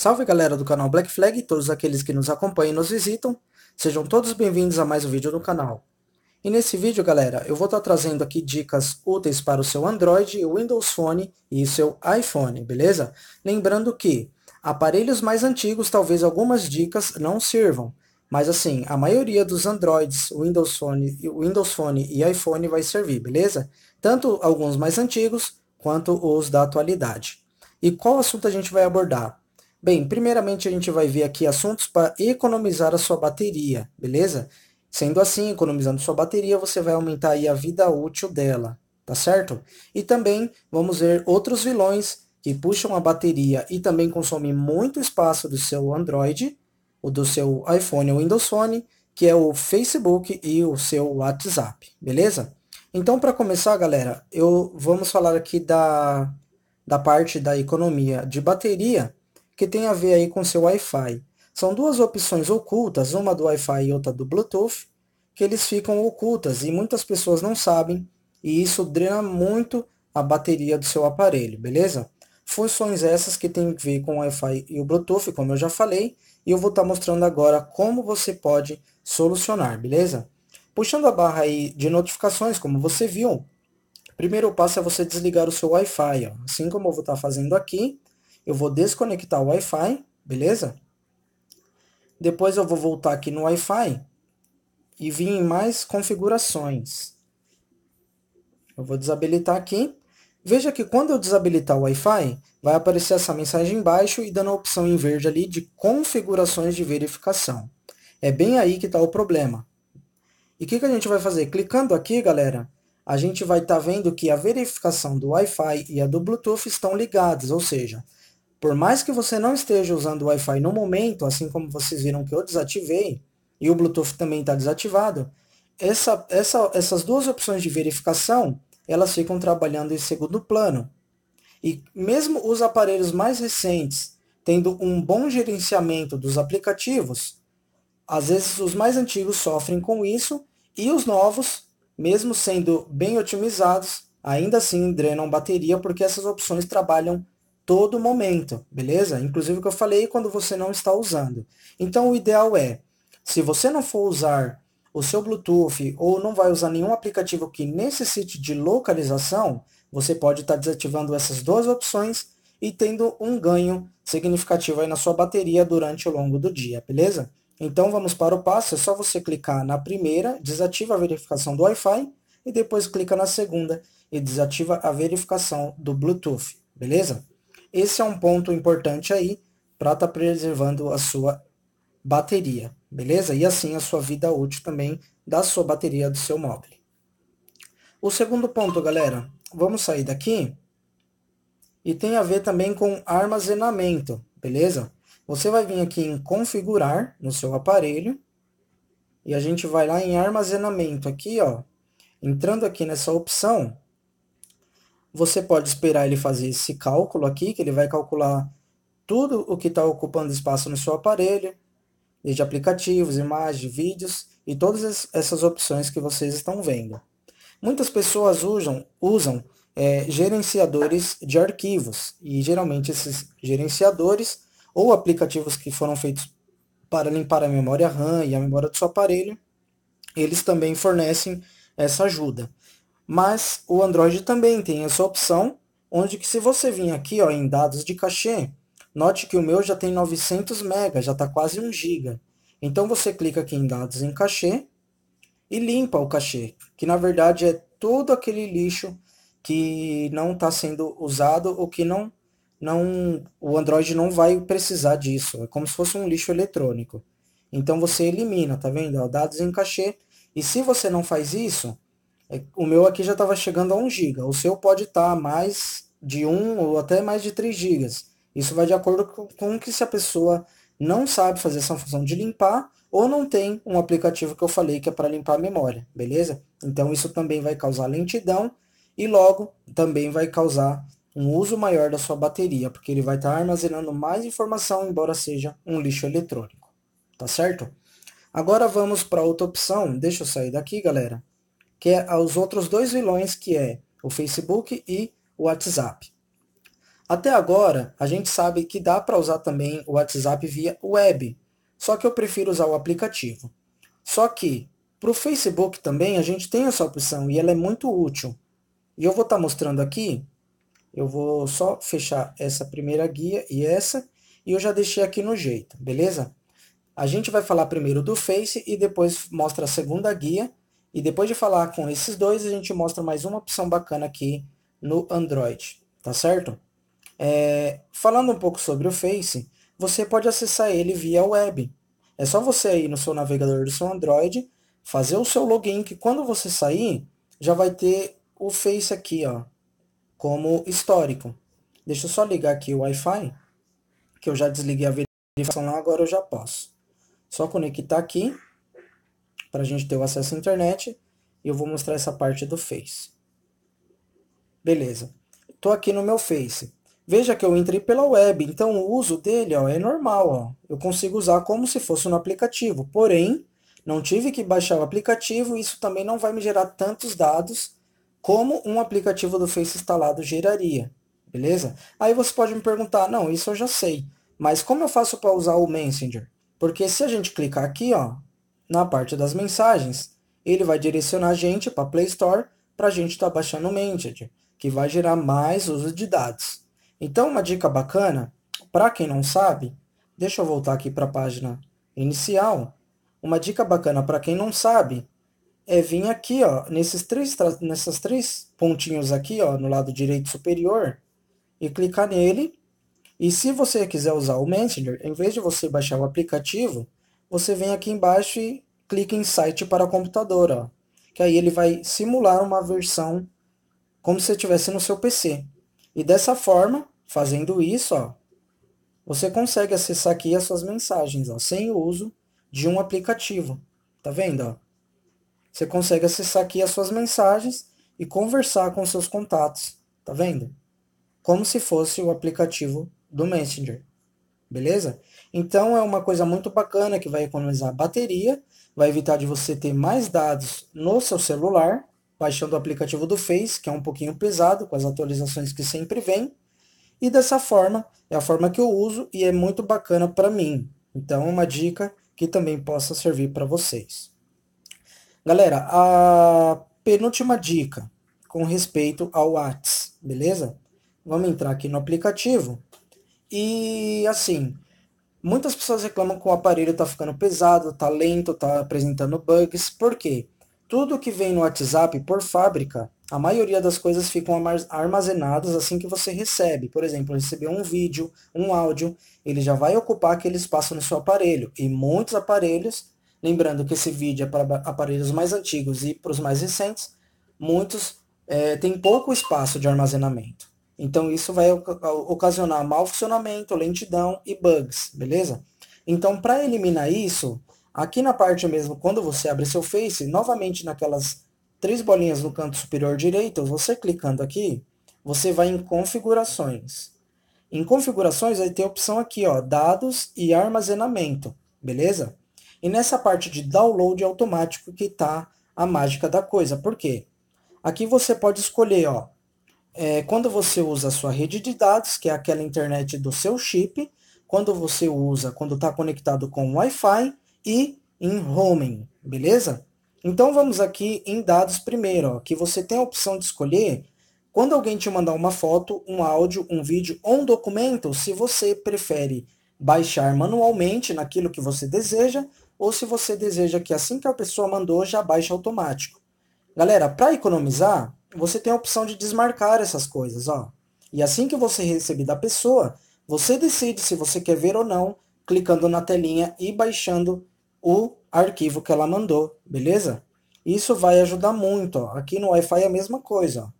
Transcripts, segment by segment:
Salve galera do canal Black Flag e todos aqueles que nos acompanham e nos visitam, sejam todos bem-vindos a mais um vídeo no canal. E nesse vídeo galera, eu vou estar tá trazendo aqui dicas úteis para o seu Android, Windows Phone e seu iPhone, beleza? Lembrando que aparelhos mais antigos talvez algumas dicas não sirvam, mas assim, a maioria dos Androids, Windows Phone, Windows Phone e iPhone vai servir, beleza? Tanto alguns mais antigos quanto os da atualidade. E qual assunto a gente vai abordar? Bem, primeiramente a gente vai ver aqui assuntos para economizar a sua bateria, beleza? Sendo assim, economizando sua bateria, você vai aumentar aí a vida útil dela, tá certo? E também vamos ver outros vilões que puxam a bateria e também consomem muito espaço do seu Android, ou do seu iPhone ou Windows Phone, que é o Facebook e o seu WhatsApp, beleza? Então, para começar, galera, eu vamos falar aqui da, da parte da economia de bateria que tem a ver aí com seu Wi-Fi. São duas opções ocultas, uma do Wi-Fi e outra do Bluetooth, que eles ficam ocultas e muitas pessoas não sabem, e isso drena muito a bateria do seu aparelho, beleza? Funções essas que tem a ver com o Wi-Fi e o Bluetooth, como eu já falei, e eu vou estar tá mostrando agora como você pode solucionar, beleza? Puxando a barra aí de notificações, como você viu, primeiro passo é você desligar o seu Wi-Fi, assim como eu vou estar tá fazendo aqui, eu vou desconectar o Wi-Fi, beleza? Depois eu vou voltar aqui no Wi-Fi e vir em mais configurações. Eu vou desabilitar aqui. Veja que quando eu desabilitar o Wi-Fi, vai aparecer essa mensagem embaixo e dando a opção em verde ali de configurações de verificação. É bem aí que está o problema. E o que, que a gente vai fazer? Clicando aqui, galera, a gente vai estar tá vendo que a verificação do Wi-Fi e a do Bluetooth estão ligadas, ou seja, por mais que você não esteja usando o Wi-Fi no momento, assim como vocês viram que eu desativei, e o Bluetooth também está desativado, essa, essa, essas duas opções de verificação, elas ficam trabalhando em segundo plano. E mesmo os aparelhos mais recentes, tendo um bom gerenciamento dos aplicativos, às vezes os mais antigos sofrem com isso e os novos, mesmo sendo bem otimizados, ainda assim drenam bateria porque essas opções trabalham todo momento, beleza? Inclusive o que eu falei quando você não está usando. Então o ideal é, se você não for usar o seu Bluetooth ou não vai usar nenhum aplicativo que necessite de localização, você pode estar desativando essas duas opções e tendo um ganho significativo aí na sua bateria durante o longo do dia, beleza? Então vamos para o passo, é só você clicar na primeira, desativa a verificação do Wi-Fi e depois clica na segunda e desativa a verificação do Bluetooth, beleza? esse é um ponto importante aí para estar tá preservando a sua bateria, beleza? E assim a sua vida útil também da sua bateria do seu móvel. O segundo ponto, galera, vamos sair daqui e tem a ver também com armazenamento, beleza? Você vai vir aqui em configurar no seu aparelho e a gente vai lá em armazenamento aqui, ó. Entrando aqui nessa opção, você pode esperar ele fazer esse cálculo aqui, que ele vai calcular tudo o que está ocupando espaço no seu aparelho, desde aplicativos, imagens, vídeos e todas essas opções que vocês estão vendo. Muitas pessoas usam, usam é, gerenciadores de arquivos e geralmente esses gerenciadores ou aplicativos que foram feitos para limpar a memória RAM e a memória do seu aparelho, eles também fornecem essa ajuda. Mas o Android também tem essa opção, onde que se você vir aqui ó, em dados de cachê, note que o meu já tem 900 MB, já está quase 1 GB. Então você clica aqui em dados em cachê e limpa o cachê, que na verdade é todo aquele lixo que não está sendo usado ou que não não o Android não vai precisar disso. É como se fosse um lixo eletrônico. Então você elimina, tá vendo? Dados em cachê. E se você não faz isso, é, o meu aqui já estava chegando a 1 GB. O seu pode estar tá mais de 1 ou até mais de 3 GB. Isso vai de acordo com que se a pessoa não sabe fazer essa função de limpar ou não tem um aplicativo que eu falei que é para limpar a memória, beleza? Então isso também vai causar lentidão e logo também vai causar um uso maior da sua bateria, porque ele vai estar tá armazenando mais informação, embora seja um lixo eletrônico, tá certo? Agora vamos para outra opção, deixa eu sair daqui, galera que é os outros dois vilões que é o Facebook e o WhatsApp. Até agora, a gente sabe que dá para usar também o WhatsApp via web, só que eu prefiro usar o aplicativo. Só que para o Facebook também a gente tem essa opção e ela é muito útil. E eu vou estar tá mostrando aqui, eu vou só fechar essa primeira guia e essa, e eu já deixei aqui no jeito, beleza? A gente vai falar primeiro do Face e depois mostra a segunda guia e depois de falar com esses dois, a gente mostra mais uma opção bacana aqui no Android, tá certo? É, falando um pouco sobre o Face, você pode acessar ele via web. É só você ir no seu navegador do seu Android, fazer o seu login, que quando você sair, já vai ter o Face aqui, ó, como histórico. Deixa eu só ligar aqui o Wi-Fi, que eu já desliguei a verificação lá, agora eu já posso. Só conectar aqui para a gente ter o acesso à internet. E eu vou mostrar essa parte do Face. Beleza. Estou aqui no meu Face. Veja que eu entrei pela web, então o uso dele ó, é normal. Ó. Eu consigo usar como se fosse no um aplicativo. Porém, não tive que baixar o aplicativo isso também não vai me gerar tantos dados como um aplicativo do Face instalado geraria. Beleza? Aí você pode me perguntar, não, isso eu já sei. Mas como eu faço para usar o Messenger? Porque se a gente clicar aqui, ó, na parte das mensagens. Ele vai direcionar a gente para a Play Store para a gente estar tá baixando o Mentied, que vai gerar mais uso de dados. Então, uma dica bacana, para quem não sabe, deixa eu voltar aqui para a página inicial. Uma dica bacana para quem não sabe é vir aqui, ó, nesses três, nessas três pontinhos aqui, ó, no lado direito superior, e clicar nele. E se você quiser usar o Messenger, em vez de você baixar o aplicativo, você vem aqui embaixo e clica em site para computador, ó, que aí ele vai simular uma versão como se estivesse no seu PC. E dessa forma, fazendo isso, ó, você consegue acessar aqui as suas mensagens, ó, sem o uso de um aplicativo. Tá vendo? Ó? Você consegue acessar aqui as suas mensagens e conversar com seus contatos. Tá vendo? Como se fosse o aplicativo do Messenger beleza? Então é uma coisa muito bacana que vai economizar bateria, vai evitar de você ter mais dados no seu celular, baixando o aplicativo do Face, que é um pouquinho pesado com as atualizações que sempre vem. E dessa forma, é a forma que eu uso e é muito bacana para mim. Então é uma dica que também possa servir para vocês. Galera, a penúltima dica com respeito ao Whats, beleza? Vamos entrar aqui no aplicativo e assim, muitas pessoas reclamam que o aparelho está ficando pesado, está lento, está apresentando bugs. Por quê? Tudo que vem no WhatsApp por fábrica, a maioria das coisas ficam armazenadas assim que você recebe. Por exemplo, recebeu um vídeo, um áudio, ele já vai ocupar aquele espaço no seu aparelho. E muitos aparelhos, lembrando que esse vídeo é para aparelhos mais antigos e para os mais recentes, muitos é, têm pouco espaço de armazenamento. Então, isso vai ocasionar mau funcionamento, lentidão e bugs, beleza? Então, para eliminar isso, aqui na parte mesmo, quando você abre seu Face, novamente naquelas três bolinhas no canto superior direito, você clicando aqui, você vai em configurações. Em configurações, aí tem a opção aqui, ó, dados e armazenamento, beleza? E nessa parte de download automático que está a mágica da coisa. Por quê? Aqui você pode escolher, ó, é, quando você usa a sua rede de dados, que é aquela internet do seu chip, quando você usa, quando está conectado com Wi-Fi e em roaming, beleza? Então vamos aqui em dados primeiro, que você tem a opção de escolher quando alguém te mandar uma foto, um áudio, um vídeo ou um documento, se você prefere baixar manualmente naquilo que você deseja, ou se você deseja que assim que a pessoa mandou já baixe automático. Galera, para economizar, você tem a opção de desmarcar essas coisas, ó. E assim que você receber da pessoa, você decide se você quer ver ou não, clicando na telinha e baixando o arquivo que ela mandou, beleza? Isso vai ajudar muito, ó. Aqui no Wi-Fi é a mesma coisa, ó.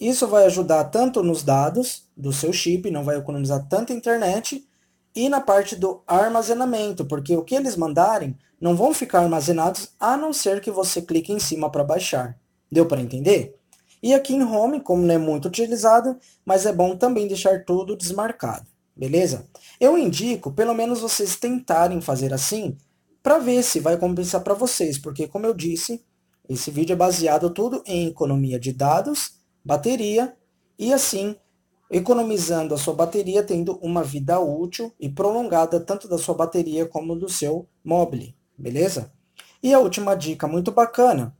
Isso vai ajudar tanto nos dados do seu chip, não vai economizar tanta internet, e na parte do armazenamento, porque o que eles mandarem não vão ficar armazenados a não ser que você clique em cima para baixar. Deu para entender? E aqui em home, como não é muito utilizada, mas é bom também deixar tudo desmarcado, beleza? Eu indico pelo menos vocês tentarem fazer assim para ver se vai compensar para vocês, porque como eu disse, esse vídeo é baseado tudo em economia de dados, bateria e assim economizando a sua bateria, tendo uma vida útil e prolongada tanto da sua bateria como do seu mobile, beleza? E a última dica muito bacana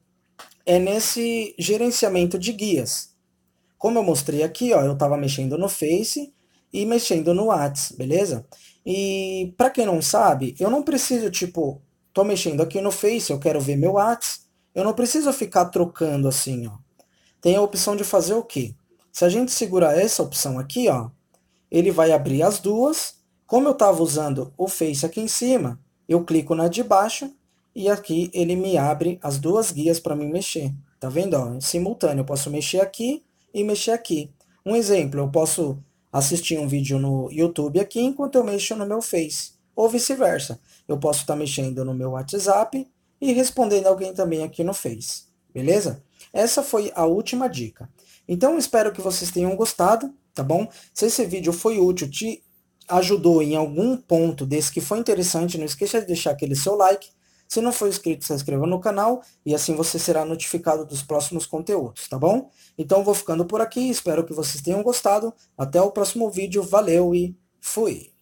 é nesse gerenciamento de guias. Como eu mostrei aqui, ó, eu estava mexendo no Face e mexendo no Whats, beleza? E para quem não sabe, eu não preciso, tipo, tô mexendo aqui no Face, eu quero ver meu Whats, eu não preciso ficar trocando assim, ó. Tem a opção de fazer o quê? Se a gente segurar essa opção aqui, ó, ele vai abrir as duas. Como eu estava usando o Face aqui em cima, eu clico na de baixo e aqui ele me abre as duas guias para mim mexer. Tá vendo? Ó, em simultâneo, eu posso mexer aqui e mexer aqui. Um exemplo, eu posso assistir um vídeo no YouTube aqui enquanto eu mexo no meu Face, ou vice-versa. Eu posso estar tá mexendo no meu WhatsApp e respondendo alguém também aqui no Face. Beleza? Essa foi a última dica. Então, espero que vocês tenham gostado, tá bom? Se esse vídeo foi útil, te ajudou em algum ponto desse que foi interessante, não esqueça de deixar aquele seu like se não for inscrito, se inscreva no canal e assim você será notificado dos próximos conteúdos, tá bom? Então vou ficando por aqui, espero que vocês tenham gostado. Até o próximo vídeo, valeu e fui!